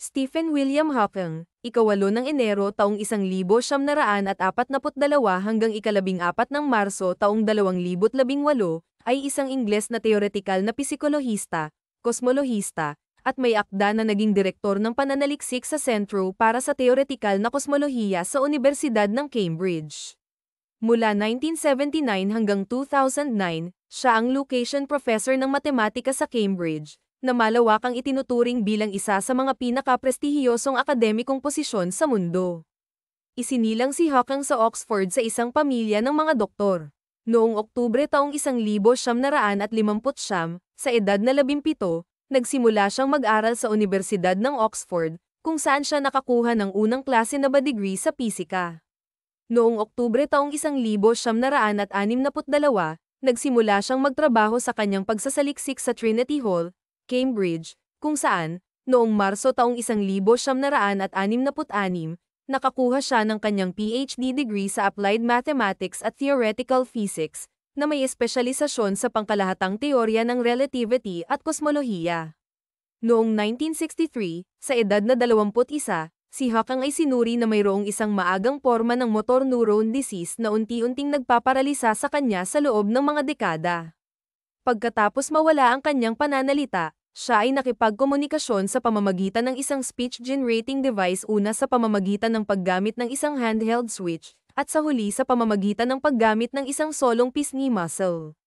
Stephen William Hawking, ikawalo ng Enero taong 1942 hanggang ikalabing apat ng Marso taong 2018 ay isang Ingles na teoretikal na pisikolohista, kosmolohista, at may akda na naging direktor ng pananaliksik sa Centro para sa teoretikal na kosmolohiya sa Universidad ng Cambridge. Mula 1979 hanggang 2009, siya ang location professor ng matematika sa Cambridge, na malawak ang itinuturing bilang isa sa mga pinakaprestihiyosong akademikong posisyon sa mundo. Isinilang si Hawking sa Oxford sa isang pamilya ng mga doktor. Noong Oktubre taong 1959, sa edad na 17, nagsimula siyang mag-aral sa Universidad ng Oxford, kung saan siya nakakuha ng unang klase na ba degree sa pisika. Noong Oktubre taong 1962, nagsimula siyang magtrabaho sa kanyang pagsasaliksik sa Trinity Hall, Cambridge, kung saan, noong Marso taong 1966, nakakuha siya ng kanyang PhD degree sa Applied Mathematics at Theoretical Physics, na may espesyalisasyon sa pangkalahatang teorya ng relativity at kosmolohiya. Noong 1963, sa edad na 21, si Hakang ay sinuri na mayroong isang maagang forma ng motor neuron disease na unti-unting nagpaparalisa sa kanya sa loob ng mga dekada. Pagkatapos mawala ang kanyang pananalita, siya ay nakipagkomunikasyon sa pamamagitan ng isang speech generating device una sa pamamagitan ng paggamit ng isang handheld switch, at sa huli sa pamamagitan ng paggamit ng isang solong pisngi muscle.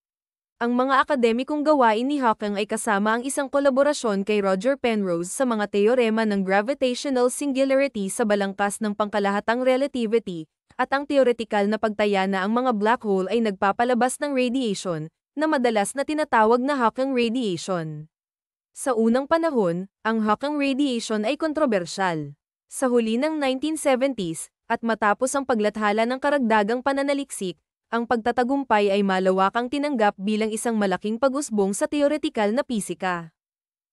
Ang mga akademikong gawain ni Hawking ay kasama ang isang kolaborasyon kay Roger Penrose sa mga teorema ng gravitational singularity sa balangkas ng pangkalahatang relativity, at ang teoretikal na pagtaya na ang mga black hole ay nagpapalabas ng radiation, na madalas na tinatawag na Hawking radiation. Sa unang panahon, ang Hawking radiation ay kontrobersyal. Sa huli ng 1970s, at matapos ang paglathala ng karagdagang pananaliksik, ang pagtatagumpay ay malawakang tinanggap bilang isang malaking pag-usbong sa teoretikal na pisika.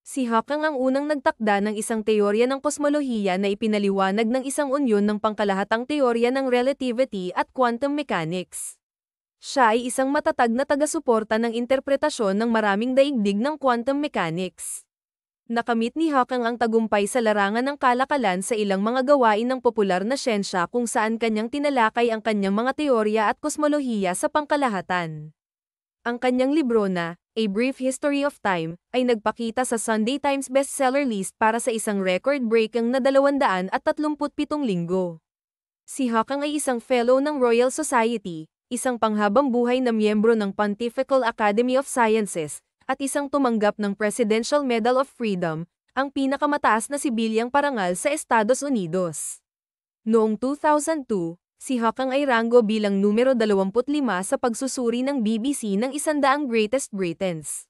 Si Hawking ang unang nagtakda ng isang teorya ng kosmolohiya na ipinaliwanag ng isang unyon ng pangkalahatang teorya ng relativity at quantum mechanics. Siya ay isang matatag na taga-suporta ng interpretasyon ng maraming daigdig ng quantum mechanics. Nakamit ni Hawking ang tagumpay sa larangan ng kalakalan sa ilang mga gawain ng popular na siyensya kung saan kanyang tinalakay ang kanyang mga teorya at kosmolohiya sa pangkalahatan. Ang kanyang libro na, A Brief History of Time, ay nagpakita sa Sunday Times bestseller list para sa isang record-breaking na 237 linggo. Si Hawking ay isang fellow ng Royal Society, isang panghabang buhay na miyembro ng Pontifical Academy of Sciences, at isang tumanggap ng Presidential Medal of Freedom, ang pinakamataas na sibilyang parangal sa Estados Unidos. Noong 2002, si Huck ang ay ranggo bilang numero 25 sa pagsusuri ng BBC ng isandaang Greatest Britons.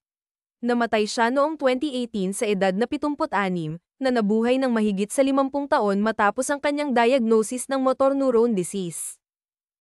Namatay siya noong 2018 sa edad na 76, na nabuhay ng mahigit sa 50 taon matapos ang kanyang diagnosis ng motor neurone disease.